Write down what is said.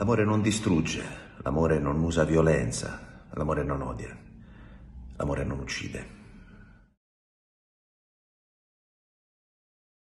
L'amore non distrugge, l'amore non usa violenza, l'amore non odia, l'amore non uccide.